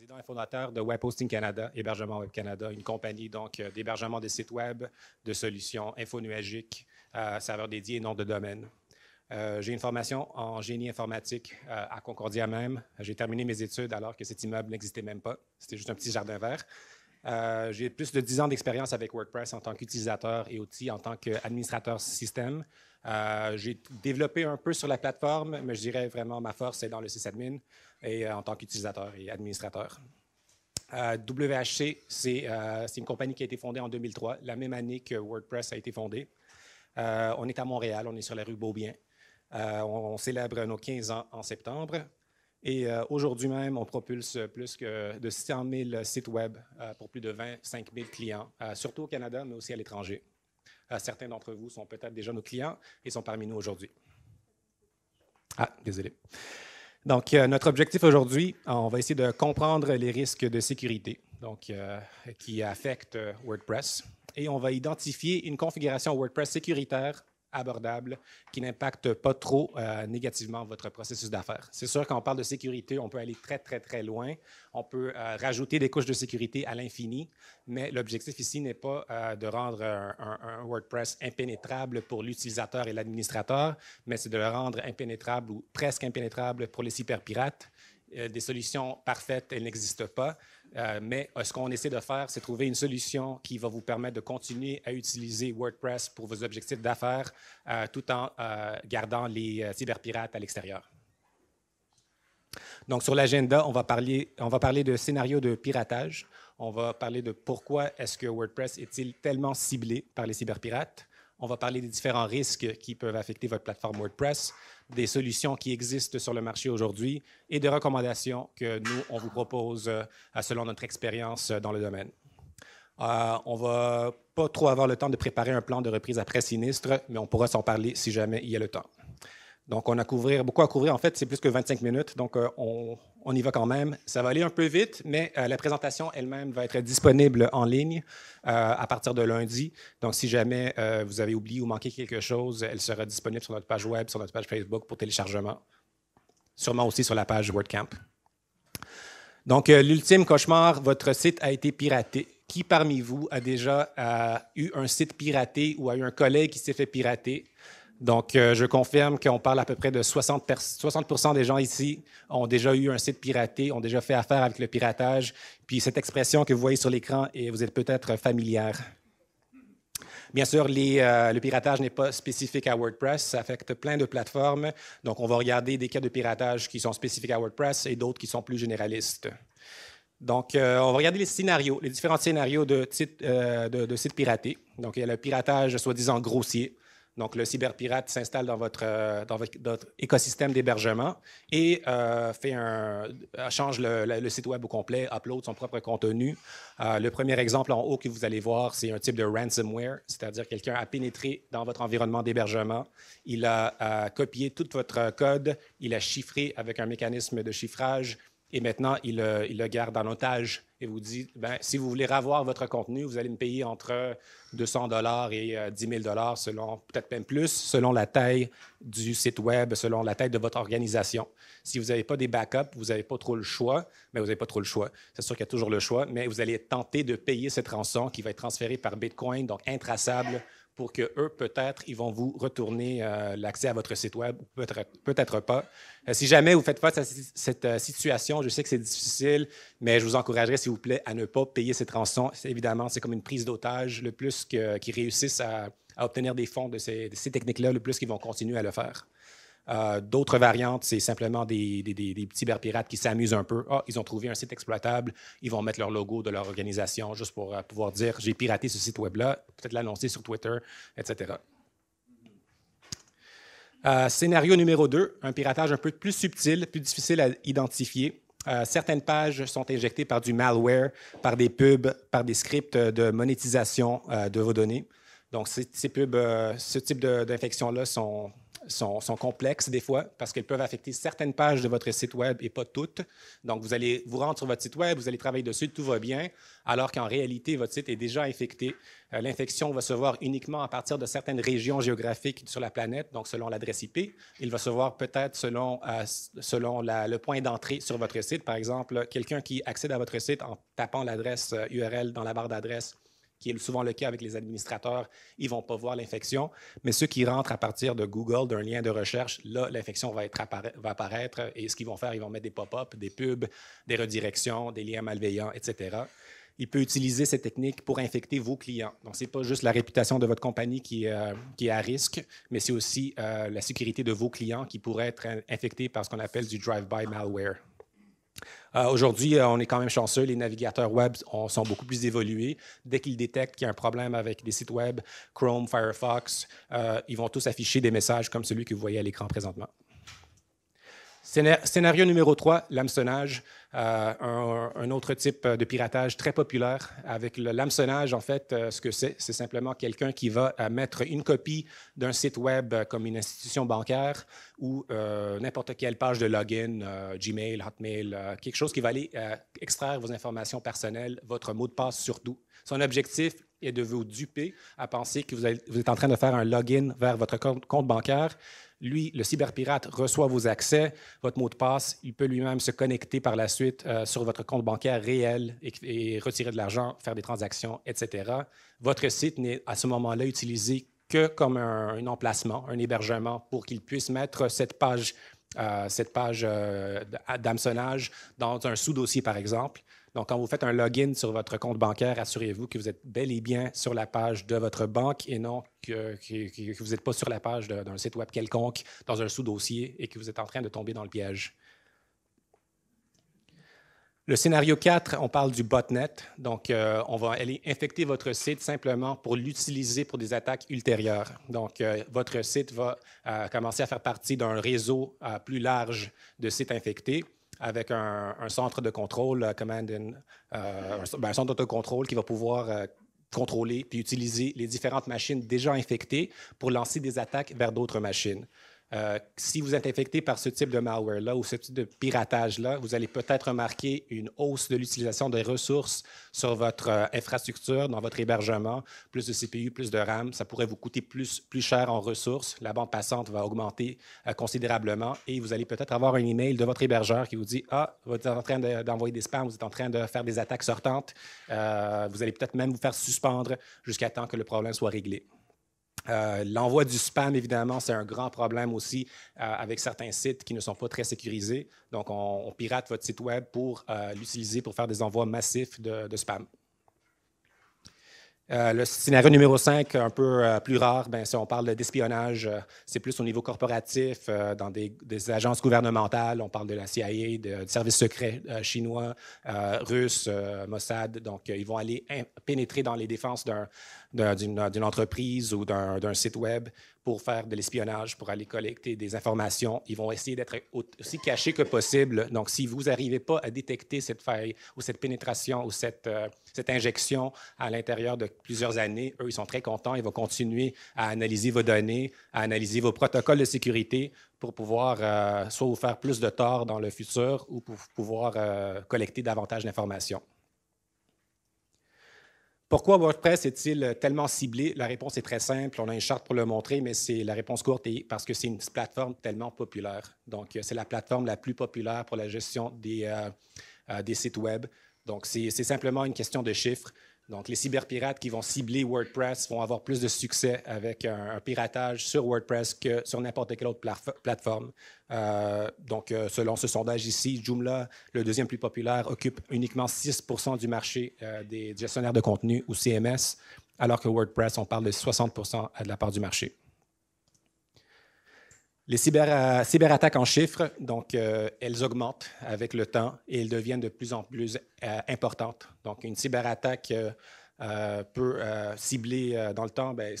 président et fondateur de Web Hosting Canada, Hébergement Web Canada, une compagnie donc euh, d'hébergement de sites web, de solutions infonuagiques, euh, serveurs dédiés et noms de domaine. Euh, j'ai une formation en génie informatique euh, à Concordia même. J'ai terminé mes études alors que cet immeuble n'existait même pas. C'était juste un petit jardin vert. j'ai plus de 10 ans d'expérience avec WordPress en tant qu'utilisateur et outil en tant qu'administrateur système. j'ai développé un peu sur la plateforme, mais je dirais vraiment ma force est dans le sysadmin et euh, en tant qu'utilisateur et administrateur. Euh, WHC, euh, c'est une compagnie qui a été fondée en 2003, la même année que WordPress a été fondée. on est à Montréal, on est sur la rue Beaubien. On, célèbre nos 15 ans en septembre. Et aujourd'hui même, on propulse plus que de 600 000 sites web pour plus de 25 000 clients, surtout au Canada, mais aussi à l'étranger. certains d'entre vous sont peut-être déjà nos clients et sont parmi nous aujourd'hui. Ah, désolé. Donc, euh, notre objectif aujourd'hui, on va essayer de comprendre les risques de sécurité donc, euh, qui affectent euh, WordPress et on va identifier une configuration WordPress sécuritaire abordable, qui n'impacte pas trop euh, négativement votre processus d'affaires. C'est sûr, quand on parle de sécurité, on peut aller très, très, très loin. On peut euh, rajouter des couches de sécurité à l'infini, mais l'objectif ici n'est pas euh, de rendre un, un, WordPress impénétrable pour l'utilisateur et l'administrateur, mais c'est de le rendre impénétrable ou presque impénétrable pour les cyberpirates. des solutions parfaites, elles n'existent pas. Euh, mais euh, ce qu'on essaie de faire, c'est trouver une solution qui va vous permettre de continuer à utiliser WordPress pour vos objectifs d'affaires euh, tout en gardant les cyberpirates à l'extérieur. Donc, sur l'agenda, on, va parler, on va parler de scénarios de piratage. On va parler de pourquoi est-ce que WordPress est-il tellement ciblé par les cyberpirates. On va parler des différents risques qui peuvent affecter votre plateforme WordPress des solutions qui existent sur le marché aujourd'hui et des recommandations que nous, on vous propose euh, selon notre expérience euh, dans le domaine. Euh, on va pas trop avoir le temps de préparer un plan de reprise après sinistre, mais on pourra s'en parler si jamais il y a le temps. Donc, on a couvrir, beaucoup à couvrir. En fait, c'est plus que 25 minutes. Donc, euh, on, on y va quand même. Ça va aller un peu vite, mais euh, la présentation elle-même va être disponible en ligne euh, à partir de lundi. Donc, si jamais euh, vous avez oublié ou manqué quelque chose, elle sera disponible sur notre page web, sur notre page Facebook pour téléchargement. Sûrement aussi sur la page WordCamp. Donc, l'ultime cauchemar, votre site a été piraté. Qui parmi vous a déjà eu un site piraté ou a eu un collègue qui s'est fait pirater? Donc, euh, je confirme qu'on parle à peu près de 60, des gens ici ont déjà eu un site piraté, ont déjà fait affaire avec le piratage. Puis cette expression que vous voyez sur l'écran, et vous êtes peut-être familière. Bien sûr, euh, le piratage n'est pas spécifique à WordPress, ça affecte plein de plateformes. Donc, on va regarder des cas de piratage qui sont spécifiques à WordPress et d'autres qui sont plus généralistes. Donc, euh, on va regarder les scénarios, les différents scénarios de, de sites piratés. Donc, il y a le piratage soi-disant grossier, donc, le cyberpirate s'installe dans votre, euh, écosystème d'hébergement et euh, fait un, euh, change le, site web au complet, upload son propre contenu. le premier exemple en haut que vous allez voir, c'est un type de ransomware, c'est-à-dire quelqu'un a pénétré dans votre environnement d'hébergement, il a copié tout votre code, il a chiffré avec un mécanisme de chiffrage, et maintenant, il, le garde en otage et vous dit ben, si vous voulez revoir votre contenu, vous allez me payer entre 200 dollars et 10 euh, 000 dollars, selon peut-être même plus, selon la taille du site web, selon la taille de votre organisation. Si vous n'avez pas des backups, vous n'avez pas trop le choix, mais vous n'avez pas trop le choix. C'est sûr qu'il y a toujours le choix, mais vous allez tenter de payer cette rançon qui va être transférée par Bitcoin, donc intraçable pour que eux, peut-être, ils vont vous retourner euh, l'accès à votre site web, peut-être pas. Euh, si jamais vous faites face à cette euh, situation, je sais que c'est difficile, mais je vous encouragerais, s'il vous plaît, à ne pas payer cette rançon. Évidemment, c'est comme une prise d'otage. Le plus qu'ils réussissent à, obtenir des fonds de ces, de ces techniques-là, le plus qu'ils vont continuer à le faire. Euh, d'autres variantes, c'est simplement des, des, des, des cyberpirates qui s'amusent un peu. Ah, ils ont trouvé un site exploitable, ils vont mettre leur logo de leur organisation juste pour euh, pouvoir dire j'ai piraté ce site web-là, peut-être l'annoncer sur Twitter, etc. Euh, scénario numéro 2, un piratage un peu plus subtil, plus difficile à identifier. certaines pages sont injectées par du malware, par des pubs, par des scripts de monétisation de vos données. Donc, ces, pubs, ce type dinfection là sont sont, complexes des fois parce qu'elles peuvent affecter certaines pages de votre site web et pas toutes. Donc, vous allez vous rendre sur votre site web, vous allez travailler dessus, tout va bien, alors qu'en réalité, votre site est déjà infecté. Euh, l'infection va se voir uniquement à partir de certaines régions géographiques sur la planète, donc selon l'adresse IP. Il va se voir peut-être selon, euh, le point d'entrée sur votre site. Par exemple, quelqu'un qui accède à votre site en tapant l'adresse URL euh, dans la barre d'adresse qui est souvent le cas avec les administrateurs, ils ne vont pas voir l'infection. Mais ceux qui rentrent à partir de Google, d'un lien de recherche, là, l'infection va, va apparaître. Et ce qu'ils vont faire, ils vont mettre des pop-up, des pubs, des redirections, des liens malveillants, etc. Il peut utiliser ces techniques pour infecter vos clients. Donc, ce n'est pas juste la réputation de votre compagnie qui, euh, est à risque, mais c'est aussi euh, la sécurité de vos clients qui pourraient être infectés par ce qu'on appelle du drive-by malware. Euh, aujourd'hui, euh, on est quand même chanceux. Les navigateurs web sont beaucoup plus évolués. Dès qu'ils détectent qu'il y a un problème avec des sites web, Chrome, Firefox, euh, ils vont tous afficher des messages comme celui que vous voyez à l'écran présentement. Scénario numéro 3, l'hameçonnage, euh, un, autre type euh, de piratage très populaire. Avec l'hameçonnage, en fait, euh, ce que c'est, c'est simplement quelqu'un qui va mettre une copie d'un site web comme une institution bancaire ou n'importe quelle page de login, Gmail, Hotmail, quelque chose qui va aller extraire vos informations personnelles, votre mot de passe surtout. Son objectif est de vous duper à penser que vous, vous êtes en train de faire un login vers votre compte bancaire lui, le cyberpirate reçoit vos accès, votre mot de passe. Il peut lui-même se connecter par la suite euh, sur votre compte bancaire réel et, retirer de l'argent, faire des transactions, etc. Votre site n'est à ce moment-là utilisé que comme un, emplacement, un hébergement pour qu'il puisse mettre cette page, euh, cette euh, dans un sous-dossier, par exemple. Donc, quand vous faites un login sur votre compte bancaire, assurez-vous que vous êtes bel et bien sur la page de votre banque et non que, que, vous n'êtes pas sur la page d'un site web quelconque, dans un sous-dossier et que vous êtes en train de tomber dans le piège. Le scénario 4, on parle du botnet. Donc, euh, on va aller infecter votre site simplement pour l'utiliser pour des attaques ultérieures. Donc, euh, votre site va euh, commencer à faire partie d'un réseau plus large de sites infectés avec un, centre de contrôle, euh, euh, ben, un, centre d'autocontrôle qui va pouvoir euh, contrôler puis utiliser les différentes machines déjà infectées pour lancer des attaques vers d'autres machines. Euh, si vous êtes infecté par ce type de malware-là ou ce type de piratage-là, vous allez peut-être remarquer une hausse de l'utilisation des ressources sur votre euh, infrastructure, dans votre hébergement, plus de CPU, plus de RAM. Ça pourrait vous coûter plus, cher en ressources. La bande passante va augmenter euh, considérablement et vous allez peut-être avoir un email de votre hébergeur qui vous dit Ah, vous êtes en train d'envoyer des spams, vous êtes en train de faire des attaques sortantes. vous allez peut-être même vous faire suspendre jusqu'à temps que le problème soit réglé. Euh, l'envoi du spam, évidemment, c'est un grand problème aussi euh, avec certains sites qui ne sont pas très sécurisés. Donc, on, pirate votre site web pour euh, l'utiliser pour faire des envois massifs de, spam. le scénario numéro 5, un peu plus rare, ben si on parle d'espionnage, c'est plus au niveau corporatif, dans des, agences gouvernementales, on parle de la CIA, de, services secrets chinois, russes, Mossad. Donc, ils vont aller pénétrer dans les défenses d'un d'une entreprise ou d'un site web pour faire de l'espionnage, pour aller collecter des informations. Ils vont essayer d'être aussi cachés que possible. Donc, si vous n'arrivez pas à détecter cette faille ou cette pénétration ou euh, cette, injection à l'intérieur de plusieurs années, eux, ils sont très contents. Ils vont continuer à analyser vos données, à analyser vos protocoles de sécurité pour pouvoir euh, soit vous faire plus de tort dans le futur ou pour pouvoir euh, collecter davantage d'informations. Pourquoi WordPress est-il euh, tellement ciblé? La réponse est très simple. On a une charte pour le montrer, mais c'est la réponse courte et parce que c'est une plateforme tellement populaire. Donc, euh, c'est la plateforme la plus populaire pour la gestion des, euh, des sites Web. Donc, c'est simplement une question de chiffres. Donc, les cyberpirates qui vont cibler WordPress vont avoir plus de succès avec un, piratage sur WordPress que sur n'importe quelle autre plateforme. Euh, donc, euh, selon ce sondage ici, Joomla, le deuxième plus populaire, occupe uniquement 6 du marché euh, des gestionnaires de contenu ou CMS, alors que WordPress, on parle de 60 de la part du marché. Les euh, cyberattaques en chiffres, donc, euh, elles augmentent avec le temps et elles deviennent de plus en plus euh, importantes. Donc, une cyberattaque peut cibler dans le temps, ben,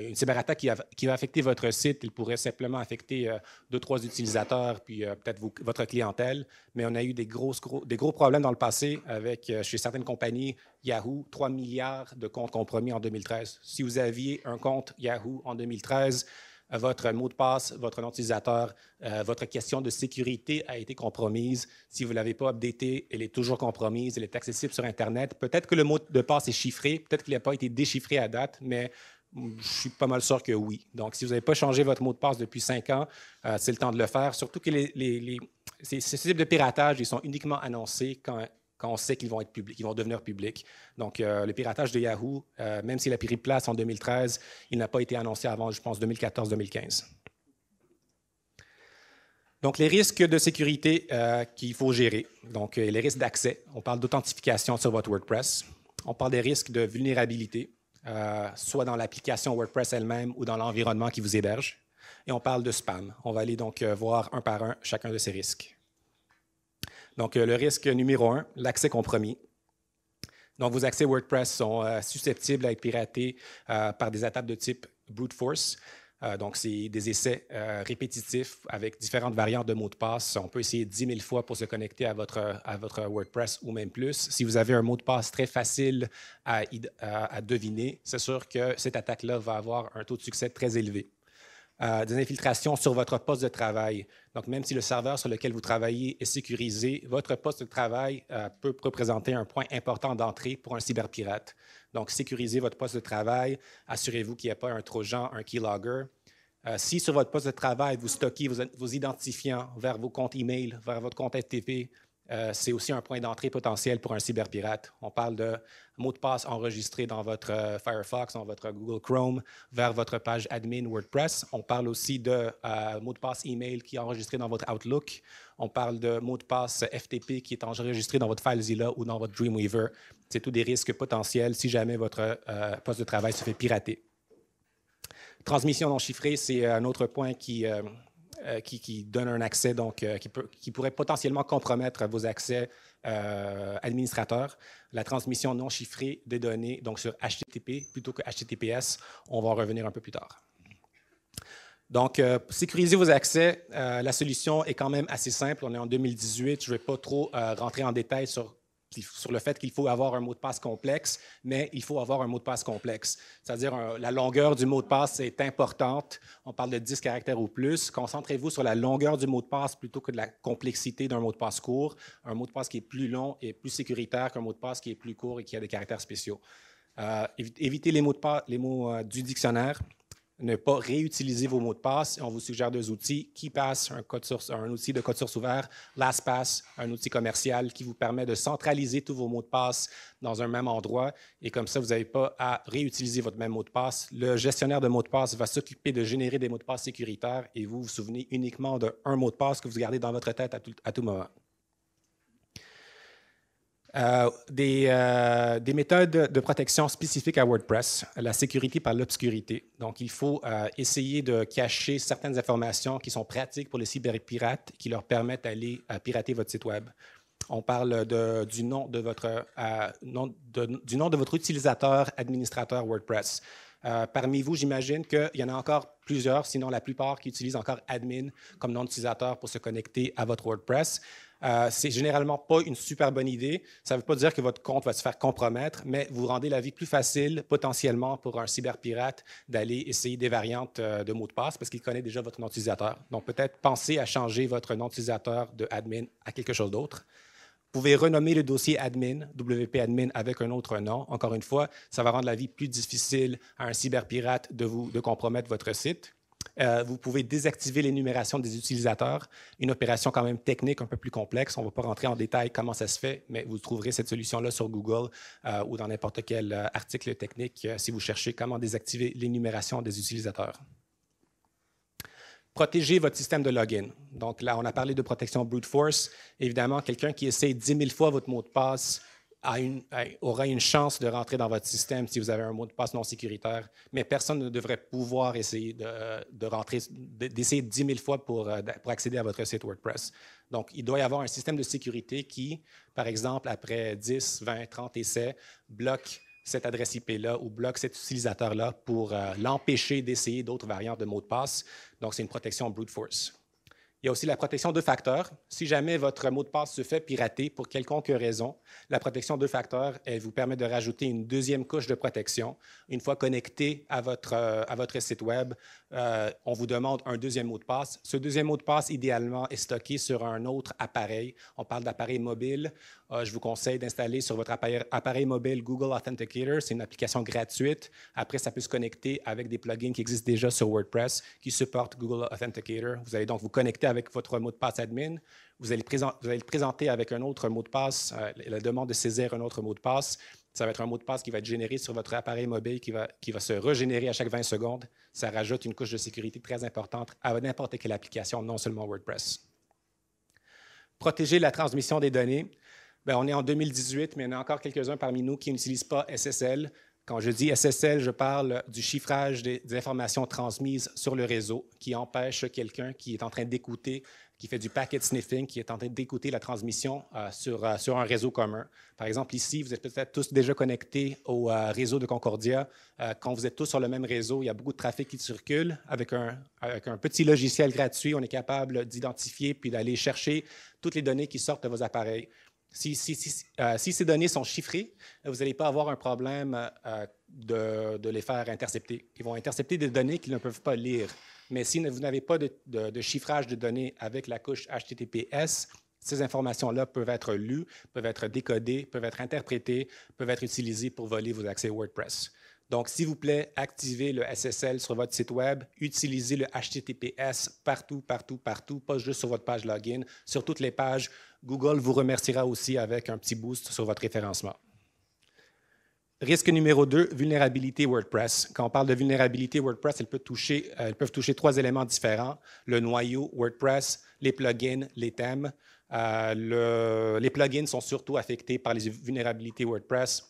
une cyberattaque qui, va affecter votre site, il pourrait simplement affecter deux, trois utilisateurs, puis peut-être votre clientèle. Mais on a eu des, gros, des gros problèmes dans le passé avec, chez certaines compagnies, Yahoo, 3 milliards de comptes compromis en 2013. Si vous aviez un compte Yahoo en 2013, votre mot de passe, votre nom d'utilisateur, euh, votre question de sécurité a été compromise. Si vous ne l'avez pas updatée, elle est toujours compromise, elle est accessible sur Internet. Peut-être que le mot de passe est chiffré, peut-être qu'il n'a pas été déchiffré à date, mais je suis pas mal sûr que oui. Donc, si vous n'avez pas changé votre mot de passe depuis cinq ans, euh, c'est le temps de le faire. Surtout que les, les, ces, de piratage, ils sont uniquement annoncés quand quand on sait qu'ils vont être publics, ils vont devenir publics. Donc, euh, le piratage de Yahoo, euh, même s'il a pris place en 2013, il n'a pas été annoncé avant, je pense, 2014-2015. Donc, les risques de sécurité euh, qu'il faut gérer. Donc, les risques d'accès. On parle d'authentification sur votre WordPress. On parle des risques de vulnérabilité, soit dans l'application WordPress elle-même ou dans l'environnement qui vous héberge. Et on parle de spam. On va aller donc voir un par un chacun de ces risques. Donc, euh, le risque numéro un, l'accès compromis. Donc, vos accès WordPress sont euh, susceptibles à être piratés euh, par des attaques de type brute force. donc, c'est des essais répétitifs avec différentes variantes de mots de passe. On peut essayer 10 000 fois pour se connecter à votre, à votre WordPress ou même plus. Si vous avez un mot de passe très facile à deviner, c'est sûr que cette attaque-là va avoir un taux de succès très élevé. Euh, des infiltrations sur votre poste de travail. Donc, même si le serveur sur lequel vous travaillez est sécurisé, votre poste de travail euh, peut représenter un point important d'entrée pour un cyberpirate. Donc, sécurisez votre poste de travail, assurez-vous qu'il n'y a pas un trojan, un keylogger. Euh, si sur votre poste de travail, vous stockez vos, vos, identifiants vers vos comptes email, vers votre compte FTP, euh, c'est aussi un point d'entrée potentiel pour un cyberpirate. On parle de mots de passe enregistrés dans votre euh, Firefox, dans votre Google Chrome, vers votre page admin WordPress. On parle aussi de euh, mots de passe email qui est enregistré dans votre Outlook. On parle de mots de passe FTP qui est enregistré dans votre FileZilla ou dans votre Dreamweaver. C'est tous des risques potentiels si jamais votre poste de travail se fait pirater. Transmission non chiffrée, c'est un autre point qui euh, qui, donne un accès, donc, euh, qui, pourrait potentiellement compromettre vos accès euh, administrateurs. La transmission non chiffrée des données, donc sur HTTP plutôt que HTTPS, on va en revenir un peu plus tard. Donc, sécuriser vos accès, la solution est quand même assez simple. On est en 2018, je ne vais pas trop rentrer en détail sur sur le fait qu'il faut avoir un mot de passe complexe, mais il faut avoir un mot de passe complexe. C'est-à-dire euh, la longueur du mot de passe est importante. On parle de 10 caractères ou plus. Concentrez-vous sur la longueur du mot de passe plutôt que de la complexité d'un mot de passe court. Un mot de passe qui est plus long est plus sécuritaire qu'un mot de passe qui est plus court et qui a des caractères spéciaux. Euh, évitez les mots, de passe, les mots euh, du dictionnaire ne pas réutiliser vos mots de passe. On vous suggère deux outils, KeyPass, un, code source, un outil de code source ouvert, LastPass, un outil commercial qui vous permet de centraliser tous vos mots de passe dans un même endroit. Et comme ça, vous n'avez pas à réutiliser votre même mot de passe. Le gestionnaire de mots de passe va s'occuper de générer des mots de passe sécuritaires et vous vous souvenez uniquement d'un mot de passe que vous gardez dans votre tête à tout moment. Euh, euh, des, méthodes de protection spécifiques à WordPress, la sécurité par l'obscurité. Donc, il faut euh, essayer de cacher certaines informations qui sont pratiques pour les cyberpirates qui leur permettent d'aller pirater votre site Web. On parle du, nom de votre, du nom de votre utilisateur administrateur WordPress. parmi vous, j'imagine qu'il y en a encore plusieurs, sinon la plupart, qui utilisent encore admin comme nom d'utilisateur pour se connecter à votre WordPress. Euh, c'est généralement pas une super bonne idée. Ça ne veut pas dire que votre compte va se faire compromettre, mais vous rendez la vie plus facile potentiellement pour un cyberpirate d'aller essayer des variantes euh, de mots de passe parce qu'il connaît déjà votre nom d'utilisateur. Donc peut-être pensez à changer votre nom d'utilisateur de admin à quelque chose d'autre. Vous pouvez renommer le dossier admin, WP admin, avec un autre nom. Encore une fois, ça va rendre la vie plus difficile à un cyberpirate de vous de compromettre votre site. Euh, vous pouvez désactiver l'énumération des utilisateurs, une opération quand même technique un peu plus complexe. On ne va pas rentrer en détail comment ça se fait, mais vous trouverez cette solution-là sur Google euh, ou dans n'importe quel euh, article technique si vous cherchez comment désactiver l'énumération des utilisateurs. Protégez votre système de login. Donc là, on a parlé de protection brute force. Évidemment, quelqu'un qui essaie 10 000 fois votre mot de passe, a une, aura une chance de rentrer dans votre système si vous avez un mot de passe non sécuritaire, mais personne ne devrait pouvoir essayer de, rentrer, d'essayer 10 000 fois euh, pour, accéder à votre site WordPress. Donc, il doit y avoir un système de sécurité qui, par exemple, après 10, 20, 30 essais, bloque cette adresse IP-là ou bloque cet utilisateur-là pour euh, l'empêcher d'essayer d'autres variantes de mots de passe. Donc, c'est une protection brute force. Il y a aussi la protection de facteurs. Si jamais votre mot de passe se fait pirater pour quelconque raison, la protection de facteurs, elle vous permet de rajouter une deuxième couche de protection. Une fois connecté à votre, euh, à votre site Web, euh, on vous demande un deuxième mot de passe. Ce deuxième mot de passe, idéalement, est stocké sur un autre appareil. On parle d'appareil mobile. Euh, je vous conseille d'installer sur votre appareil, appareil mobile Google Authenticator. C'est une application gratuite. Après, ça peut se connecter avec des plugins qui existent déjà sur WordPress qui supportent Google Authenticator. Vous allez donc vous connecter avec votre mot de passe admin. Vous allez, le présenter avec un autre mot de passe, euh, la demande de saisir un autre mot de passe. Ça va être un mot de passe qui va être généré sur votre appareil mobile, qui va, se régénérer à chaque 20 secondes. Ça rajoute une couche de sécurité très importante à n'importe quelle application, non seulement WordPress. Protéger la transmission des données. Ben, on est en 2018, mais il y en a encore quelques-uns parmi nous qui n'utilisent pas SSL. Quand je dis SSL, je parle du chiffrage des, informations transmises sur le réseau qui empêche quelqu'un qui est en train d'écouter, qui fait du packet sniffing, qui est en train d'écouter la transmission euh, sur, euh, sur un réseau commun. Par exemple, ici, vous êtes peut-être tous déjà connectés au euh, réseau de Concordia. quand vous êtes tous sur le même réseau, il y a beaucoup de trafic qui circule. Avec un, avec un petit logiciel gratuit, on est capable d'identifier puis d'aller chercher toutes les données qui sortent de vos appareils. Euh, si, ces données sont chiffrées, vous n'allez pas avoir un problème euh, de, les faire intercepter. Ils vont intercepter des données qu'ils ne peuvent pas lire. Mais si vous n'avez pas de, chiffrage de données avec la couche HTTPS, ces informations-là peuvent être lues, peuvent être décodées, peuvent être interprétées, peuvent être utilisées pour voler vos accès WordPress. Donc, s'il vous plaît, activez le SSL sur votre site Web, utilisez le HTTPS partout, partout, partout, pas juste sur votre page login, sur toutes les pages. Google vous remerciera aussi avec un petit boost sur votre référencement. Risque numéro 2, vulnérabilité WordPress. Quand on parle de vulnérabilité WordPress, euh, elles peuvent, toucher, trois éléments différents, le noyau WordPress, les plugins, les thèmes. Euh, les plugins sont surtout affectés par les vulnérabilités WordPress.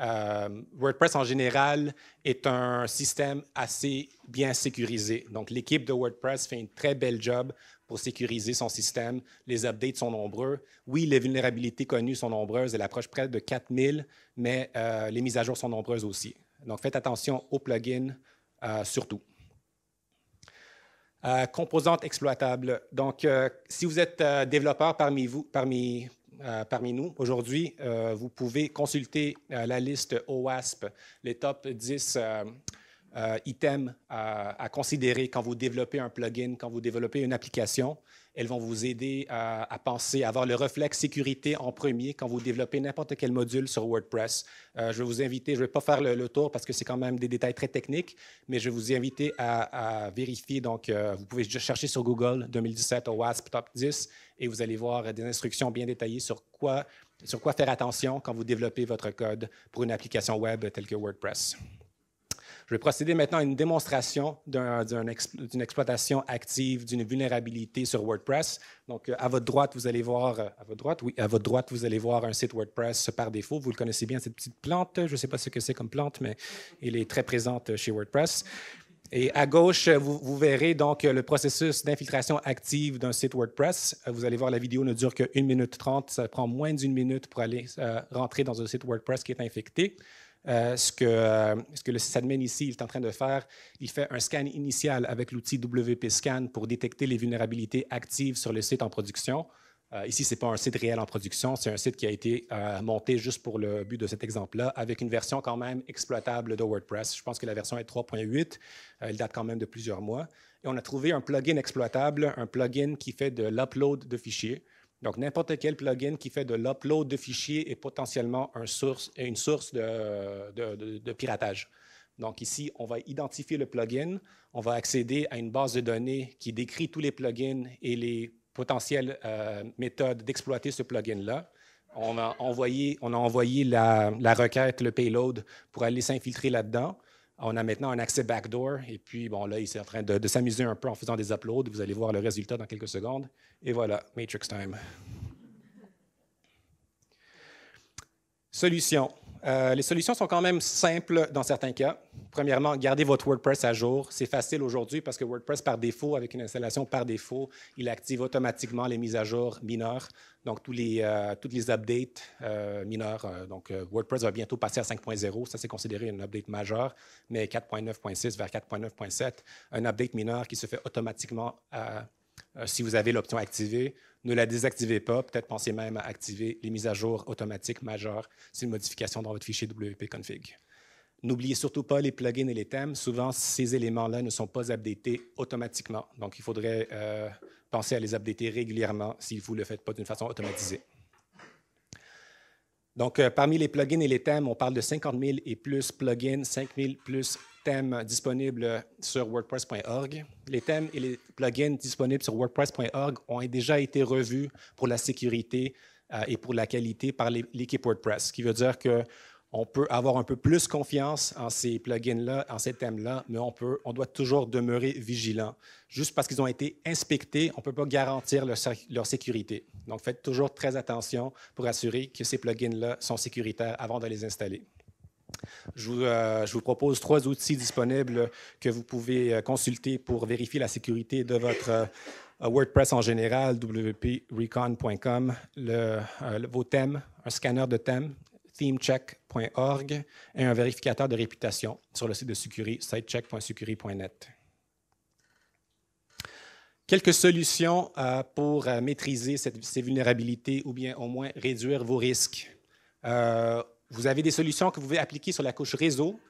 Euh, WordPress en général est un système assez bien sécurisé. Donc, l'équipe de WordPress fait une très belle job pour sécuriser son système. Les updates sont nombreux. Oui, les vulnérabilités connues sont nombreuses. Elles approchent près de 4000, mais euh, les mises à jour sont nombreuses aussi. Donc, faites attention aux plugins euh, surtout. composantes exploitables. Donc, si vous êtes développeur parmi vous, parmi, euh, parmi nous. Aujourd'hui, euh, vous pouvez consulter euh, la liste OWASP, les top 10 items à considérer quand vous développez un plugin, quand vous développez une application. Elles vont vous aider à, penser, à avoir le réflexe sécurité en premier quand vous développez n'importe quel module sur WordPress. Euh, je vais vous inviter, je ne vais pas faire le, tour parce que c'est quand même des détails très techniques, mais je vais vous inviter à, vérifier. Donc, euh, vous pouvez juste chercher sur Google 2017 OWASP Top 10 et vous allez voir des instructions bien détaillées sur quoi faire attention quand vous développez votre code pour une application web telle que WordPress. Je vais procéder maintenant à une démonstration d'une exploitation active d'une vulnérabilité sur WordPress. Donc, euh, à votre droite, vous allez voir, euh, à votre droite, oui, à votre droite, vous allez voir un site WordPress par défaut. Vous le connaissez bien, cette petite plante. Je ne sais pas ce que c'est comme plante, mais elle est très présente chez WordPress. Et à gauche, vous, verrez donc euh, le processus d'infiltration active d'un site WordPress. Vous allez voir, la vidéo ne dure que 1 minute 30. Ça prend moins d'une minute pour aller rentrer dans un site WordPress qui est infecté. Euh, euh, ce, que, le ce que le sysadmin ici est en train de faire, il fait un scan initial avec l'outil WPScan pour détecter les vulnérabilités actives sur le site en production. Euh, ici, ce n'est pas un site réel en production, c'est un site qui a été monté juste pour le but de cet exemple-là, avec une version quand même exploitable de WordPress. Je pense que la version est 3.8, elle date quand même de plusieurs mois. Et on a trouvé un plugin exploitable, un plugin qui fait de l'upload de fichiers. Donc, n'importe quel plugin qui fait de l'upload de fichiers est potentiellement une source de, piratage. Donc, ici, on va identifier le plugin, on va accéder à une base de données qui décrit tous les plugins et les potentielles euh, méthodes d'exploiter ce plugin-là. On a envoyé, on a envoyé la requête, le payload, pour aller s'infiltrer là-dedans. On a maintenant un accès backdoor. Et puis, bon, là, il est en train de, de s'amuser un peu en faisant des uploads. Vous allez voir le résultat dans quelques secondes. Et voilà, Matrix Time. Solution. Euh, les solutions sont quand même simples dans certains cas. Premièrement, gardez votre WordPress à jour. C'est facile aujourd'hui parce que WordPress, par défaut, avec une installation par défaut, il active automatiquement les mises à jour mineures, donc tous les, euh, toutes les updates euh, mineures. donc WordPress va bientôt passer à 5.0. Ça, c'est considéré une update majeur. mais 4.9.6 vers 4.9.7, un update mineur qui se fait automatiquement à euh, si vous avez l'option activée, ne la désactivez pas. Peut-être pensez même à activer les mises à jour automatiques majeures. si une modification dans votre fichier WP config. N'oubliez surtout pas les plugins et les thèmes. Souvent, ces éléments-là ne sont pas updatés automatiquement. Donc, il faudrait euh, penser à les updater régulièrement si vous ne le faites pas d'une façon automatisée. Donc, euh, parmi les plugins et les thèmes, on parle de 50 000 et plus plugins, 5 000 plus thèmes disponibles sur WordPress.org. Les thèmes et les plugins disponibles sur WordPress.org ont déjà été revus pour la sécurité euh, et pour la qualité par l'équipe WordPress, ce qui veut dire que on peut avoir un peu plus confiance en ces plugins-là, en ces thèmes-là, mais on, peut, on doit toujours demeurer vigilant. Juste parce qu'ils ont été inspectés, on ne peut pas garantir leur, sécurité. Donc faites toujours très attention pour assurer que ces plugins-là sont sécuritaires avant de les installer. Euh, je vous, propose trois outils disponibles que vous pouvez euh, consulter pour vérifier la sécurité de votre euh, WordPress en général, wprecon.com, vos thèmes, un scanner de thèmes, themecheck.org et un vérificateur de réputation sur le site de Sucuri, sitecheck.sucuri.net. Quelques solutions pour maîtriser cette, ces vulnérabilités ou bien au moins réduire vos risques. Vous avez des solutions que vous pouvez appliquer sur la couche réseau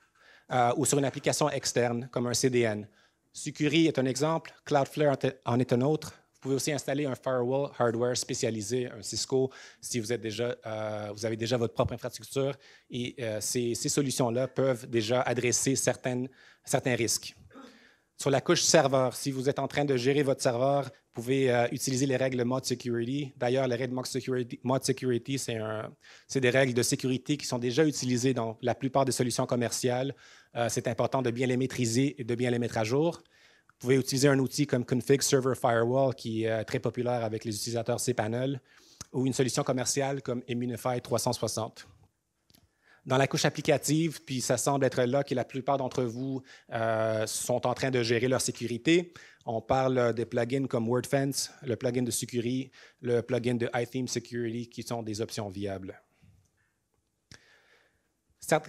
euh, ou sur une application externe comme un CDN. Sucuri est un exemple, Cloudflare en est un autre. Vous pouvez aussi installer un firewall hardware spécialisé, un Cisco, si vous, êtes déjà, euh, vous avez déjà votre propre infrastructure. Et euh, ces, solutions-là peuvent déjà adresser certaines, certains risques. Sur la couche serveur, si vous êtes en train de gérer votre serveur pouvez euh, utiliser les règles Mod Security. D'ailleurs, les règles Mod Security, c'est, des règles de sécurité qui sont déjà utilisées dans la plupart des solutions commerciales. Euh, c'est important de bien les maîtriser et de bien les mettre à jour. Vous pouvez utiliser un outil comme Config Server Firewall qui est euh, très populaire avec les utilisateurs cPanel ou une solution commerciale comme Immunify 360 dans la couche applicative, puis ça semble être là que la plupart d'entre vous sont en train de gérer leur sécurité. On parle euh, des plugins comme WordFence, le plugin de Security, le plugin de iTheme Security, qui sont des options viables.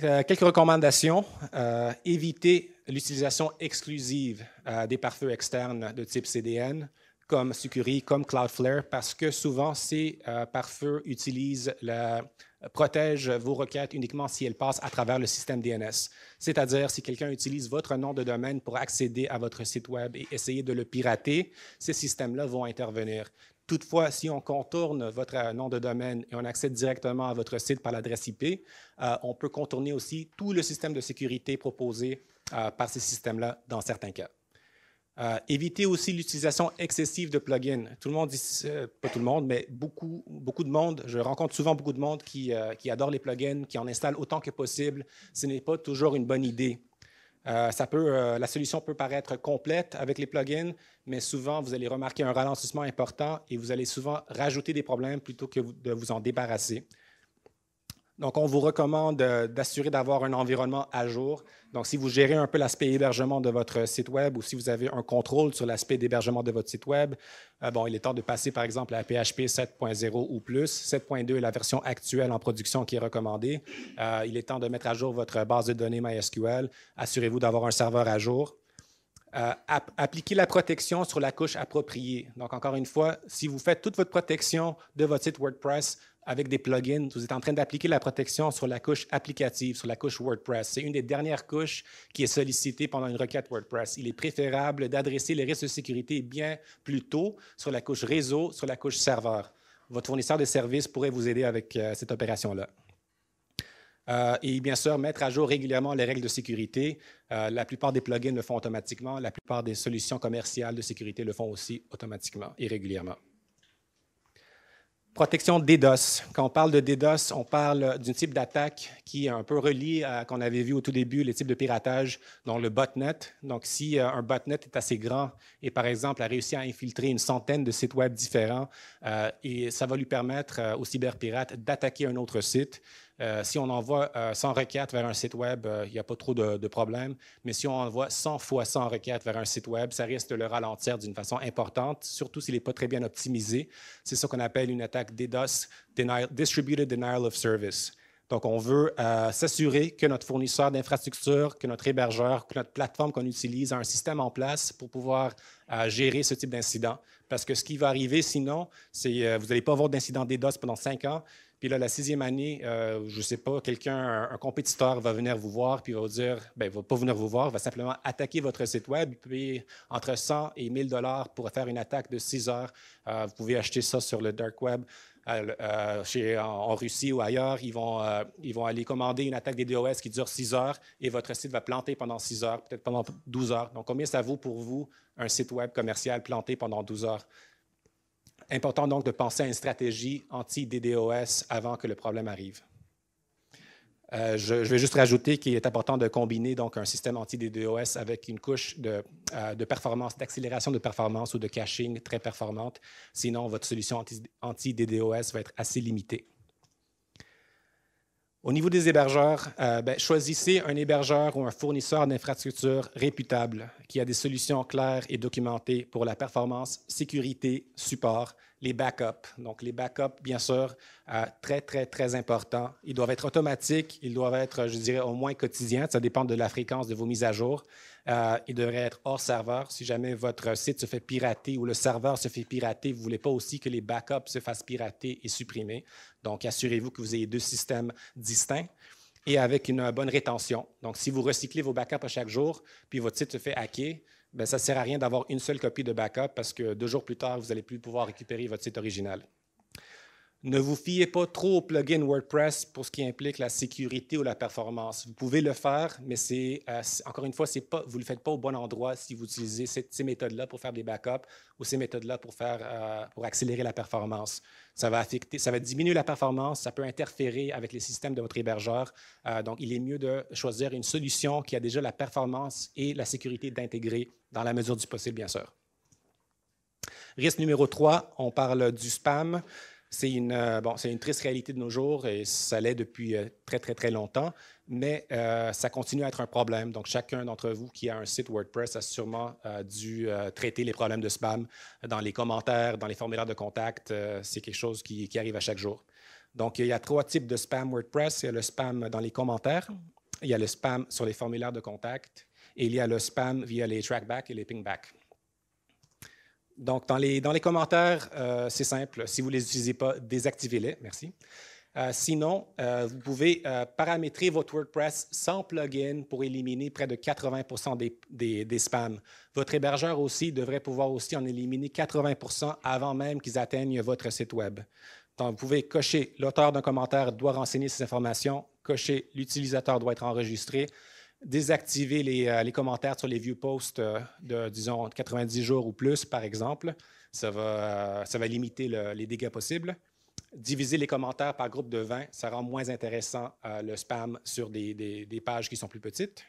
Euh, quelques recommandations. Évitez euh, éviter l'utilisation exclusive des pare-feux externes de type CDN, comme Sucuri, comme Cloudflare, parce que souvent ces pare-feux utilisent la, protège vos requêtes uniquement si elles passent à travers le système DNS. C'est-à-dire, si quelqu'un utilise votre nom de domaine pour accéder à votre site Web et essayer de le pirater, ces systèmes-là vont intervenir. Toutefois, si on contourne votre euh, nom de domaine et on accède directement à votre site par l'adresse IP, euh, on peut contourner aussi tout le système de sécurité proposé euh, par ces systèmes-là dans certains cas. Évitez euh, éviter aussi l'utilisation excessive de plugins. Tout le monde dit, euh, pas tout le monde, mais beaucoup, beaucoup de monde, je rencontre souvent beaucoup de monde qui, euh, qui adore les plugins, qui en installe autant que possible. Ce n'est pas toujours une bonne idée. la solution peut paraître complète avec les plugins, mais souvent vous allez remarquer un ralentissement important et vous allez souvent rajouter des problèmes plutôt que de vous en débarrasser. Donc, on vous recommande euh, d'assurer d'avoir un environnement à jour. Donc, si vous gérez un peu l'aspect hébergement de votre site Web ou si vous avez un contrôle sur l'aspect d'hébergement de votre site Web, euh, bon, il est temps de passer, par exemple, à PHP 7.0 ou plus. 7.2 est la version actuelle en production qui est recommandée. Euh, il est temps de mettre à jour votre base de données MySQL. Assurez-vous d'avoir un serveur à jour. Appliquez la protection sur la couche appropriée. Donc, encore une fois, si vous faites toute votre protection de votre site WordPress, avec des plugins. Vous êtes en train d'appliquer la protection sur la couche applicative, sur la couche WordPress. C'est une des dernières couches qui est sollicitée pendant une requête WordPress. Il est préférable d'adresser les risques de sécurité bien plus tôt sur la couche réseau, sur la couche serveur. Votre fournisseur de services pourrait vous aider avec euh, cette opération-là. Euh, et bien sûr, mettre à jour régulièrement les règles de sécurité. Euh, la plupart des plugins le font automatiquement. La plupart des solutions commerciales de sécurité le font aussi automatiquement et régulièrement. Protection DDoS. Quand on parle de DDoS, on parle d'un type d'attaque qui est un peu relié à qu'on avait vu au tout début, les types de piratage, dont le botnet. Donc, si euh, un botnet est assez grand et, par exemple, a réussi à infiltrer une centaine de sites web différents, euh, et ça va lui permettre euh, aux cyberpirates d'attaquer un autre site, euh, si on envoie 100 euh, requêtes vers un site web, euh, il n'y a pas trop de, problèmes. Mais si on envoie 100 fois 100 requêtes vers un site web, ça risque de le ralentir d'une façon importante, surtout s'il n'est pas très bien optimisé. C'est ce qu'on appelle une attaque DDoS, Distributed Denial of Service. Donc, on veut s'assurer que notre fournisseur d'infrastructure, que notre hébergeur, que notre plateforme qu'on utilise a un système en place pour pouvoir gérer ce type d'incident. Parce que ce qui va arriver sinon, c'est que vous n'allez pas avoir d'incident DDoS pendant cinq ans. Puis là, la sixième année, euh, je ne sais pas, quelqu'un, un, compétiteur va venir vous voir, puis va vous dire, ben, il ne va pas venir vous voir, va simplement attaquer votre site web, puis entre 100 et 1000 dollars pour faire une attaque de 6 heures. Euh, vous pouvez acheter ça sur le dark web. Euh, chez, en, Russie ou ailleurs, ils vont, ils vont aller commander une attaque des DOS qui dure 6 heures et votre site va planter pendant 6 heures, peut-être pendant 12 heures. Donc, combien ça vaut pour vous un site web commercial planté pendant 12 heures? Important donc de penser à une stratégie anti-DDoS avant que le problème arrive. Euh, je, vais juste rajouter qu'il est important de combiner donc un système anti-DDoS avec une couche euh, de performance, d'accélération de performance ou de caching très performante. Sinon, votre solution anti-DDoS va être assez limitée. Au niveau des hébergeurs, euh, ben, choisissez un hébergeur ou un fournisseur d'infrastructures réputable qui a des solutions claires et documentées pour la performance, sécurité, support, les backups. Donc, les backups, bien sûr, euh, très, très, très importants. Ils doivent être automatiques, ils doivent être, je dirais, au moins quotidiens. Ça dépend de la fréquence de vos mises à jour. Euh, ils devraient être hors serveur. Si jamais votre site se fait pirater ou le serveur se fait pirater, vous ne voulez pas aussi que les backups se fassent pirater et supprimer. Donc, assurez-vous que vous ayez deux systèmes distincts et avec une bonne rétention. Donc, si vous recyclez vos backups à chaque jour, puis votre site se fait hacker, ben, ça ne sert à rien d'avoir une seule copie de backup parce que deux jours plus tard, vous n'allez plus pouvoir récupérer votre site original. Ne vous fiez pas trop au plugin WordPress pour ce qui implique la sécurité ou la performance. Vous pouvez le faire, mais c'est euh, encore une fois, pas, vous ne le faites pas au bon endroit si vous utilisez ces méthodes-là pour faire des backups ou ces méthodes-là pour, faire, euh, pour accélérer la performance. Ça va, affecter, ça va diminuer la performance, ça peut interférer avec les systèmes de votre hébergeur. Euh, donc, il est mieux de choisir une solution qui a déjà la performance et la sécurité d'intégrer dans la mesure du possible, bien sûr. Risque numéro 3, on parle du spam. C'est une, euh, une triste réalité de nos jours et ça l'est depuis euh, très, très, très longtemps, mais euh, ça continue à être un problème. Donc, chacun d'entre vous qui a un site WordPress a sûrement dû traiter les problèmes de spam dans les commentaires, dans les formulaires de contact. C'est quelque chose qui, qui, arrive à chaque jour. Donc, il y a trois types de spam WordPress. Il y a le spam dans les commentaires, il y a le spam sur les formulaires de contact et il y a le spam via les trackbacks et les pingbacks. Donc, dans les, commentaires, euh, c'est simple. Si vous ne les utilisez pas, désactivez-les. Merci. Euh, sinon, euh, vous pouvez paramétrer votre WordPress sans plugin pour éliminer près de 80 des, des, spams. Votre hébergeur aussi devrait pouvoir aussi en éliminer 80 avant même qu'ils atteignent votre site Web. Donc, vous pouvez cocher l'auteur d'un commentaire doit renseigner ces informations, cocher l'utilisateur doit être enregistré, désactiver euh, les, commentaires sur les vieux posts euh, de, disons, 90 jours ou plus, par exemple. Ça va, euh, limiter les dégâts possibles. Diviser les commentaires par groupe de 20, ça rend moins intéressant le spam sur des, pages qui sont plus petites.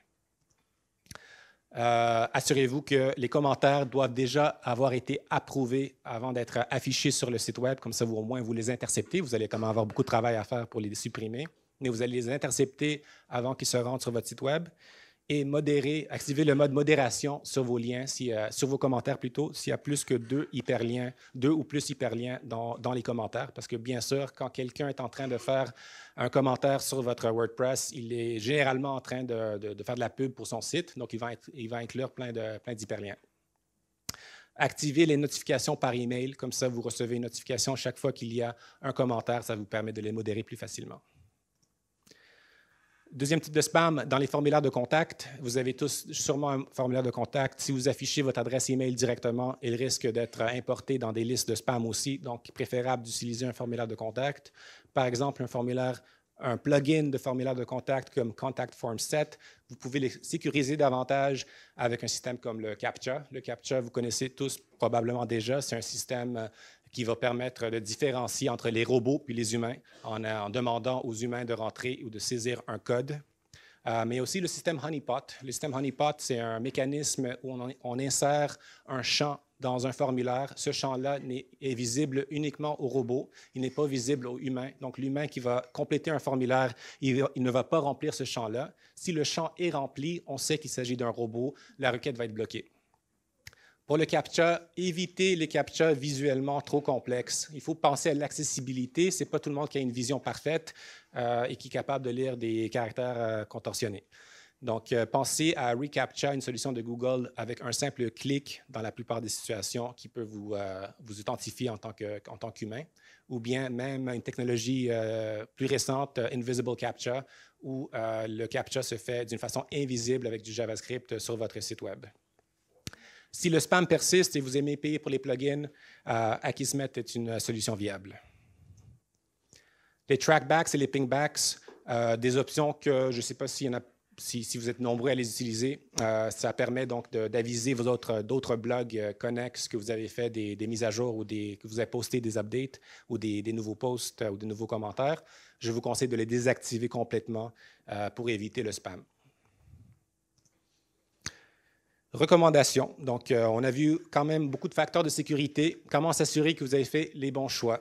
Assurez-vous que les commentaires doivent déjà avoir été approuvés avant d'être affichés sur le site Web. Comme ça, vous, au moins, vous les interceptez. Vous allez quand avoir beaucoup de travail à faire pour les supprimer mais vous allez les intercepter avant qu'ils se rendent sur votre site Web et modérer, activer le mode modération sur vos liens, euh, sur vos commentaires plutôt, s'il y a plus que deux hyperliens, deux ou plus hyperliens dans, les commentaires. Parce que bien sûr, quand quelqu'un est en train de faire un commentaire sur votre WordPress, il est généralement en train de, faire de la pub pour son site, donc il va, il inclure plein d'hyperliens. Plein Activez les notifications par email, comme ça vous recevez une notification chaque fois qu'il y a un commentaire, ça vous permet de les modérer plus facilement. Deuxième type de spam, dans les formulaires de contact, vous avez tous sûrement un formulaire de contact. Si vous affichez votre adresse email directement, il risque d'être importé dans des listes de spam aussi, donc préférable d'utiliser un formulaire de contact. Par exemple, un un plugin de formulaire de contact comme Contact Form 7, vous pouvez les sécuriser davantage avec un système comme le CAPTCHA. Le CAPTCHA, vous connaissez tous probablement déjà, c'est un système euh, qui va permettre de différencier entre les robots puis les humains en, euh, demandant aux humains de rentrer ou de saisir un code. Euh, mais aussi le système Honeypot. Le système Honeypot, c'est un mécanisme où on, insère un champ dans un formulaire. Ce champ-là est visible uniquement aux robots. Il n'est pas visible aux humains. Donc, l'humain qui va compléter un formulaire, il ne va pas remplir ce champ-là. Si le champ est rempli, on sait qu'il s'agit d'un robot. La requête va être bloquée. Pour le CAPTCHA, évitez les CAPTCHA visuellement trop complexes. Il faut penser à l'accessibilité. Ce n'est pas tout le monde qui a une vision parfaite euh, et qui est capable de lire des caractères euh, contorsionnés. Donc, euh, pensez à ReCAPTCHA, une solution de Google, avec un simple clic dans la plupart des situations qui peut vous, vous identifier en tant, en tant qu'humain, ou bien même une technologie plus récente, Invisible CAPTCHA, où le CAPTCHA se fait d'une façon invisible avec du JavaScript sur votre site Web. Si le spam persiste et vous aimez payer pour les plugins, euh, Akismet est une solution viable. Les trackbacks et les pingbacks, euh, des options que je ne sais pas s'il y en a si, vous êtes nombreux à les utiliser, euh, ça permet donc d'aviser autres, d'autres blogs connexes que vous avez fait des, mises à jour ou que vous avez posté des updates ou des, nouveaux posts ou des nouveaux commentaires. Je vous conseille de les désactiver complètement pour éviter le spam. Recommandations. Donc, euh, on a vu quand même beaucoup de facteurs de sécurité. Comment s'assurer que vous avez fait les bons choix?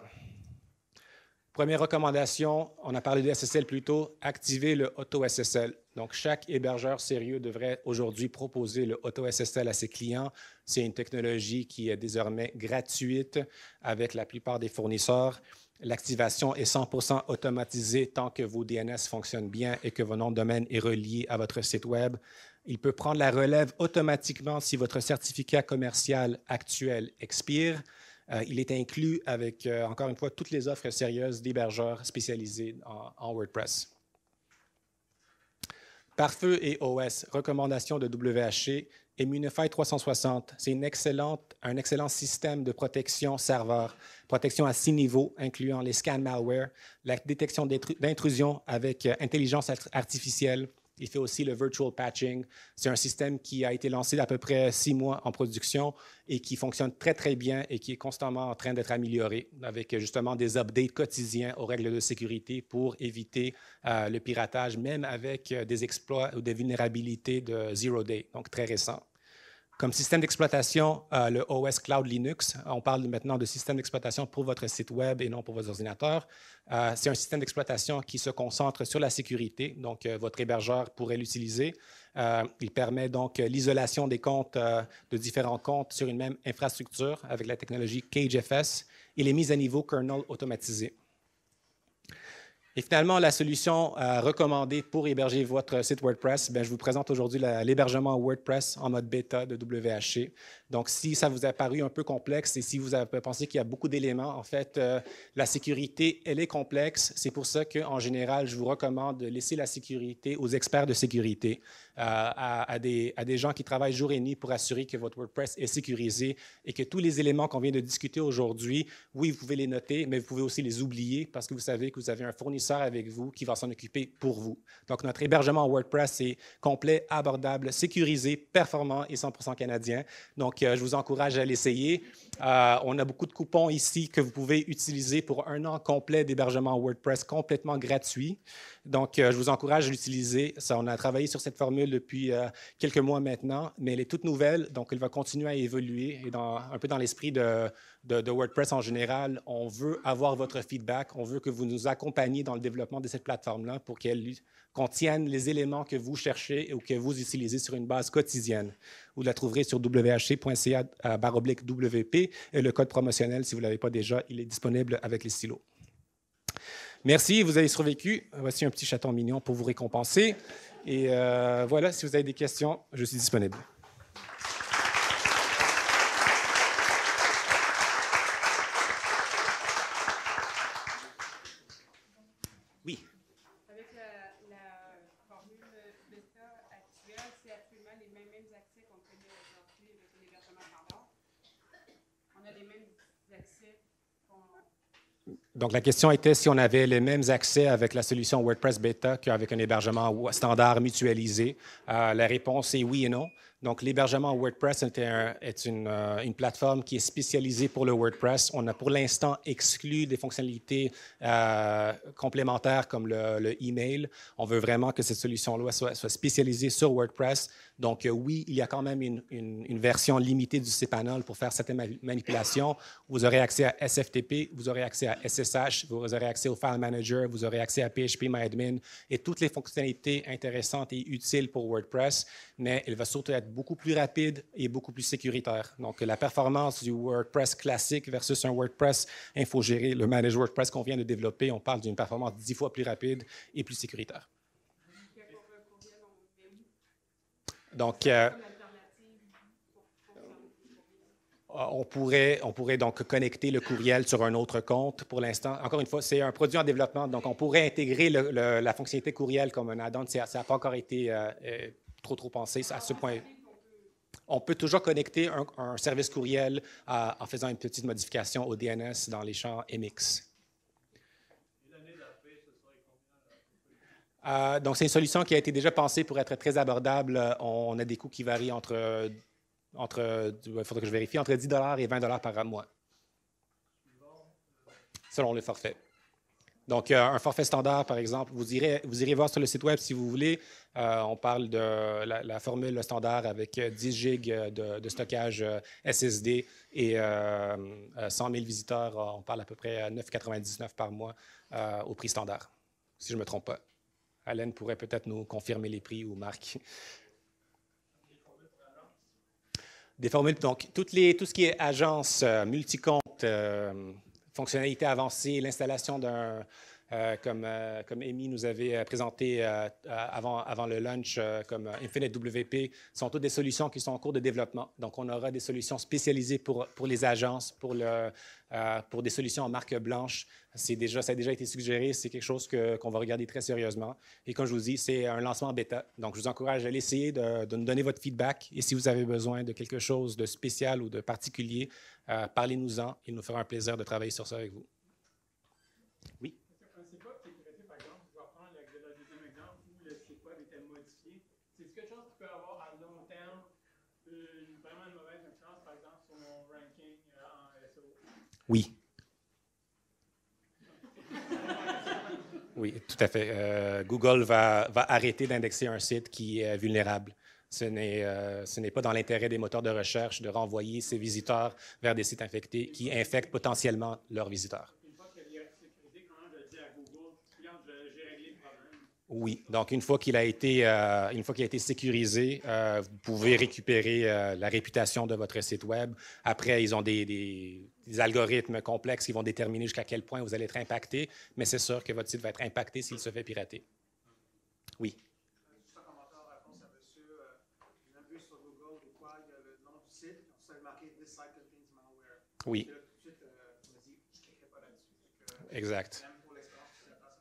Première recommandation, on a parlé de SSL plus tôt, activer le auto-SSL. Donc, chaque hébergeur sérieux devrait aujourd'hui proposer le auto-SSL à ses clients. C'est une technologie qui est désormais gratuite avec la plupart des fournisseurs. L'activation est 100 automatisée tant que vos DNS fonctionnent bien et que vos noms de domaine est relié à votre site Web. Il peut prendre la relève automatiquement si votre certificat commercial actuel expire. Euh, il est inclus avec, euh, encore une fois, toutes les offres sérieuses d'hébergeurs spécialisés en, WordPress. Parfeu et OS, recommandation de WHC, et 360, c'est un excellent système de protection serveur, protection à six niveaux, incluant les scans malware, la détection d'intrusion avec euh, intelligence artificielle, il fait aussi le virtual patching. C'est un système qui a été lancé d'à peu près six mois en production et qui fonctionne très, très bien et qui est constamment en train d'être amélioré avec justement des updates quotidiens aux règles de sécurité pour éviter euh, le piratage, même avec euh, des exploits ou des vulnérabilités de Zero Day, donc très récent. Comme système d'exploitation, euh, le OS Cloud Linux, on parle maintenant de système d'exploitation pour votre site web et non pour vos ordinateurs. Euh, c'est un système d'exploitation qui se concentre sur la sécurité, donc euh, votre hébergeur pourrait l'utiliser. Euh, il permet donc l'isolation des comptes, de différents comptes sur une même infrastructure avec la technologie KGFS et les mises à niveau kernel automatisées. Et finalement, la solution euh, recommandée pour héberger votre site WordPress, ben, je vous présente aujourd'hui l'hébergement WordPress en mode bêta de WHC. Donc, si ça vous a paru un peu complexe et si vous avez pensé qu'il y a beaucoup d'éléments, en fait, euh, la sécurité, elle est complexe. C'est pour ça qu'en général, je vous recommande de laisser la sécurité aux experts de sécurité. Euh, à, des, gens qui travaillent jour et nuit pour assurer que votre WordPress est sécurisé et que tous les éléments qu'on vient de discuter aujourd'hui, oui, vous pouvez les noter, mais vous pouvez aussi les oublier parce que vous savez que vous avez un fournisseur avec vous qui va s'en occuper pour vous. Donc, notre hébergement WordPress est complet, abordable, sécurisé, performant et 100% canadien. Donc, euh, je vous encourage à l'essayer. Euh, on a beaucoup de coupons ici que vous pouvez utiliser pour un an complet d'hébergement WordPress complètement gratuit. Donc, euh, je vous encourage à l'utiliser. on a travaillé sur cette formule depuis euh, quelques mois maintenant, mais elle est toute nouvelle, donc elle va continuer à évoluer. Et dans, un peu dans l'esprit de, WordPress en général, on veut avoir votre feedback, on veut que vous nous accompagniez dans le développement de cette plateforme-là pour qu'elle contienne les éléments que vous cherchez ou que vous utilisez sur une base quotidienne. Vous la trouverez sur whc.ca WP et le code promotionnel, si vous ne l'avez pas déjà, il est disponible avec les stylos. Merci, vous avez survécu. Voici un petit chaton mignon pour vous récompenser. Et euh, voilà, si vous avez des questions, je suis disponible. donc, la question était si on avait les mêmes accès avec la solution WordPress Beta qu'avec un hébergement standard mutualisé. Euh, la réponse est oui et non. Donc, l'hébergement WordPress est, euh, une, plateforme qui est spécialisée pour le WordPress. On a pour l'instant exclu des fonctionnalités euh, complémentaires comme le, e email. On veut vraiment que cette solution-là soit, spécialisée sur WordPress. Donc, euh, oui, il y a quand même une, version limitée du cPanel pour faire certaines manipulation, manipulations. Vous aurez accès à SFTP, vous aurez accès à SSH, vous aurez accès au File Manager, vous aurez accès à PHP MyAdmin et toutes les fonctionnalités intéressantes et utiles pour WordPress, mais elle va surtout être beaucoup plus rapide et beaucoup plus sécuritaire. Donc, la performance du WordPress classique versus un WordPress infogéré, le Manage WordPress qu'on vient de développer, on parle d'une performance dix fois plus rapide et plus sécuritaire. Donc, euh, euh, on pourrait, donc connecter le courriel sur un autre compte. Pour l'instant, encore une fois, c'est un produit en développement, donc on pourrait intégrer la fonctionnalité courriel comme un add-on. Ça n'a pas encore été euh, trop, trop pensé à ce point. On peut toujours connecter un, service courriel en faisant une petite modification au DNS dans les champs MX. Euh, donc, c'est une solution qui a été déjà pensée pour être très abordable. On, a des coûts qui varient entre, entre il faudrait que je vérifie, entre 10 et 20 par mois, selon le forfait. Donc, euh, un forfait standard, par exemple, vous irez, vous irez voir sur le site Web si vous voulez. Euh, on parle de la, formule standard avec 10 gigs de, stockage SSD et euh, 100 000 visiteurs. On parle à peu près 9,99 par mois au prix standard, si je ne me trompe pas. Alain pourrait peut-être nous confirmer les prix ou Marc. Des formules, donc, toutes les, tout ce qui est agence, euh, multicompte, euh, fonctionnalités avancées, l'installation d'un euh, comme, euh, comme Amy nous avait euh, présenté avant, avant le lunch, comme Infinite WP, sont toutes des solutions qui sont en cours de développement. Donc, on aura des solutions spécialisées pour, pour les agences, pour, le, pour des solutions en marque blanche. Déjà, ça a déjà été suggéré, c'est quelque chose qu'on va regarder très sérieusement. Et comme je vous dis, c'est un lancement en bêta. Donc, je vous encourage à l'essayer, de, de, nous donner votre feedback. Et si vous avez besoin de quelque chose de spécial ou de particulier, parlez-nous-en. Il nous fera un plaisir de travailler sur ça avec vous. Oui. Oui, tout à fait. Euh, Google va, arrêter d'indexer un site qui est euh, vulnérable. Euh, ce n'est, pas dans l'intérêt des moteurs de recherche de renvoyer ses visiteurs vers des sites infectés qui infectent potentiellement leurs visiteurs. Oui, donc une fois qu'il a été, euh, une a été sécurisé, euh, vous pouvez récupérer euh, la réputation de votre site web. Après, ils ont des, des algorithmes complexes qui vont déterminer jusqu'à quel point vous allez être impacté, mais c'est sûr que votre site va être impacté s'il se fait pirater. Oui. Oui. Exact.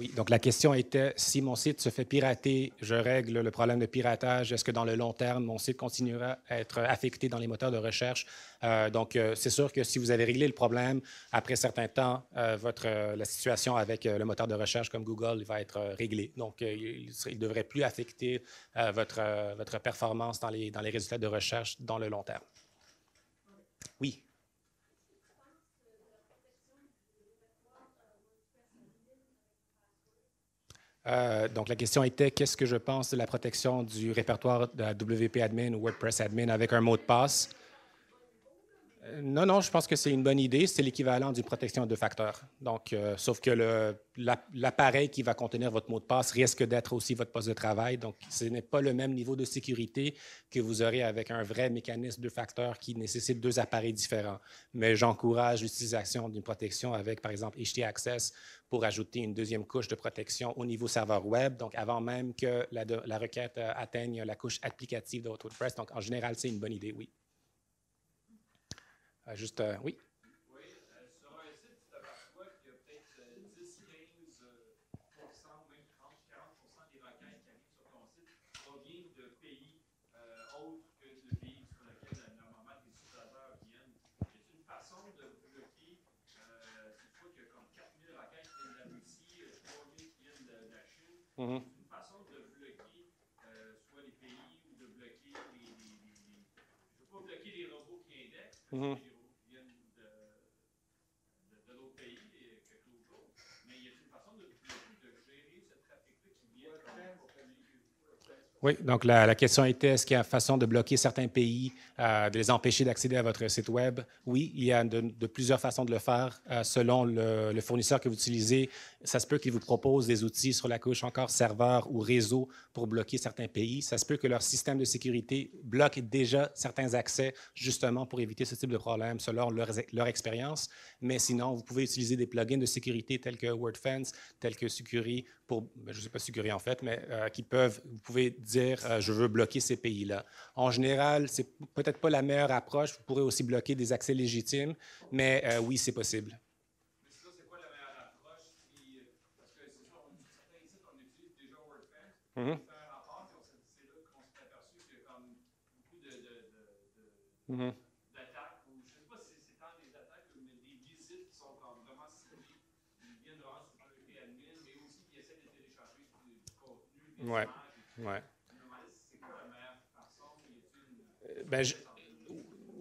Oui, donc la question était, si mon site se fait pirater, je règle le problème de piratage. Est-ce que dans le long terme, mon site continuera à être affecté dans les moteurs de recherche? Euh, donc, euh, c'est sûr que si vous avez réglé le problème, après certains temps, euh, votre, la situation avec le moteur de recherche comme Google va être réglée. Donc, il ne devrait plus affecter votre, performance dans les, dans les résultats de recherche dans le long terme. Oui. Euh, donc, la question était qu'est-ce que je pense de la protection du répertoire de WP Admin ou WordPress Admin avec un mot de passe euh, non, non, je pense que c'est une bonne idée. C'est l'équivalent d'une protection à deux facteurs. Donc, euh, sauf que l'appareil qui va contenir votre mot de passe risque d'être aussi votre poste de travail. Donc, ce n'est pas le même niveau de sécurité que vous aurez avec un vrai mécanisme de facteurs qui nécessite deux appareils différents. Mais j'encourage l'utilisation d'une protection avec, par exemple, HT Access pour ajouter une deuxième couche de protection au niveau serveur web, donc avant même que la, la requête euh, atteigne la couche applicative de votre WordPress. Donc, en général, c'est une bonne idée, oui. Ah, juste, euh, oui. Oui, sur un site, tu t'aperçois qu'il y a peut-être 10, 15, 20, 30, 40 des requêtes qui arrivent sur ton site proviennent de pays autres que de pays sur lesquels normalement les utilisateurs viennent. C'est une façon de bloquer, euh, cette fois qu'il y a comme 4000 requêtes qui viennent de la Russie, 3000 qui viennent de, la Chine. les robots qui indexent. Oui, donc la, question était, est-ce qu'il y a façon de bloquer certains pays, euh, de les empêcher d'accéder à votre site Web? Oui, il y a de, plusieurs façons de le faire euh, selon le, fournisseur que vous utilisez, ça se peut qu'ils vous proposent des outils sur la couche encore serveur ou réseau pour bloquer certains pays. Ça se peut que leur système de sécurité bloque déjà certains accès, justement pour éviter ce type de problème selon leur, expérience. Mais sinon, vous pouvez utiliser des plugins de sécurité tels que WordFence, tels que Sucuri, pour, ben, je ne sais pas Sucuri en fait, mais euh, qui peuvent, vous pouvez dire, euh, je veux bloquer ces pays-là. En général, c'est peut-être pas la meilleure approche. Vous pourrez aussi bloquer des accès légitimes, mais euh, oui, c'est possible. C'est là qu'on Mm -hmm. Mm beaucoup d'attaques, ou ben, je ne sais pas si c'est tant des attaques, mais des visites qui sont vraiment ciblées, qui viennent de vraiment sur le admin, mais aussi qui essaient de télécharger du contenu, des ouais. images. C'est quoi la meilleure façon? Y a une...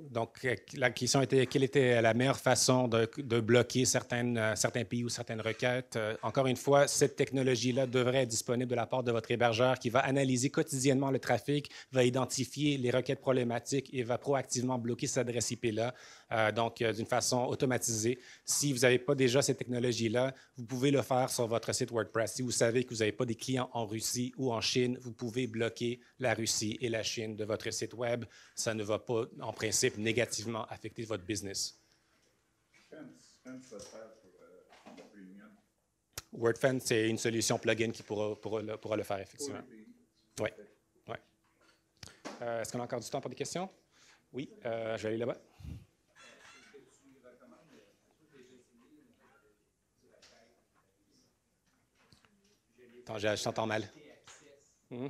Donc, euh, la question était quelle était la meilleure façon de, bloquer euh, certains pays ou certaines requêtes. Euh, encore une fois, cette technologie-là devrait être disponible de la part de votre hébergeur qui va analyser quotidiennement le trafic, va identifier les requêtes problématiques et va proactivement bloquer cette adresse IP-là euh, donc euh, d'une façon automatisée. Si vous n'avez pas déjà cette technologie-là, vous pouvez le faire sur votre site WordPress. Si vous savez que vous n'avez pas des clients en Russie ou en Chine, vous pouvez bloquer la Russie et la Chine de votre site Web. Ça ne va pas, en principe, négativement affecter votre business. WordFence, c'est une solution plugin qui pourra, le, faire, effectivement. Oui. Euh, est-ce qu'on a encore du temps pour des questions? Oui, je vais aller là-bas. je, t'entends mal. Hum.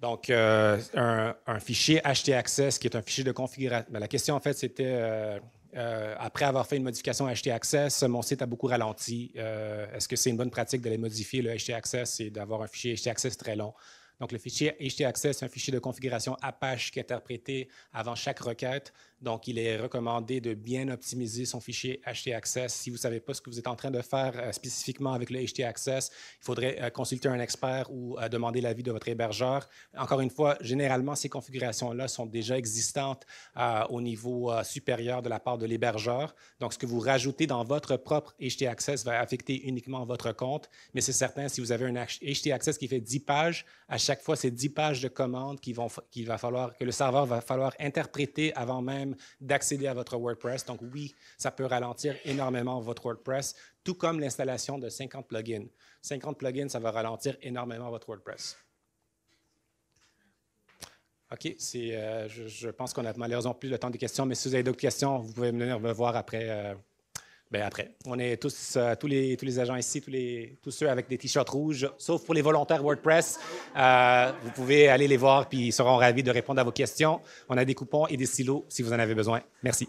Donc, euh, un, fichier fichier Access qui est un fichier de configuration. Ben, la question, en fait, c'était euh, euh, après avoir fait une modification HT Access, mon site a beaucoup ralenti. Est-ce que c'est une bonne pratique d'aller modifier le HT Access et d'avoir un fichier HT Access très long? Donc, le fichier HTAccess est un fichier de configuration Apache qui est interprété avant chaque requête donc, il est recommandé de bien optimiser son fichier htaccess. Si vous ne savez pas ce que vous êtes en train de faire euh, spécifiquement avec le htaccess, il faudrait euh, consulter un expert ou euh, demander l'avis de votre hébergeur. Encore une fois, généralement, ces configurations-là sont déjà existantes au niveau supérieur de la part de l'hébergeur. Donc, ce que vous rajoutez dans votre propre htaccess va affecter uniquement votre compte. Mais c'est certain, si vous avez un htaccess qui fait 10 pages, à chaque fois, c'est 10 pages de commandes qu'il va falloir, que le serveur va falloir interpréter avant même d'accéder à votre WordPress. Donc oui, ça peut ralentir énormément votre WordPress, tout comme l'installation de 50 plugins. 50 plugins, ça va ralentir énormément votre WordPress. OK, c'est. Euh, je, pense qu'on a malheureusement plus le temps des questions, mais si vous avez d'autres questions, vous pouvez venir me voir après. Euh, ben après, on est tous, euh, tous, les, tous les agents ici, tous, les, tous ceux avec des t-shirts rouges, sauf pour les volontaires WordPress. Euh, vous pouvez aller les voir, puis ils seront ravis de répondre à vos questions. On a des coupons et des silos si vous en avez besoin. Merci.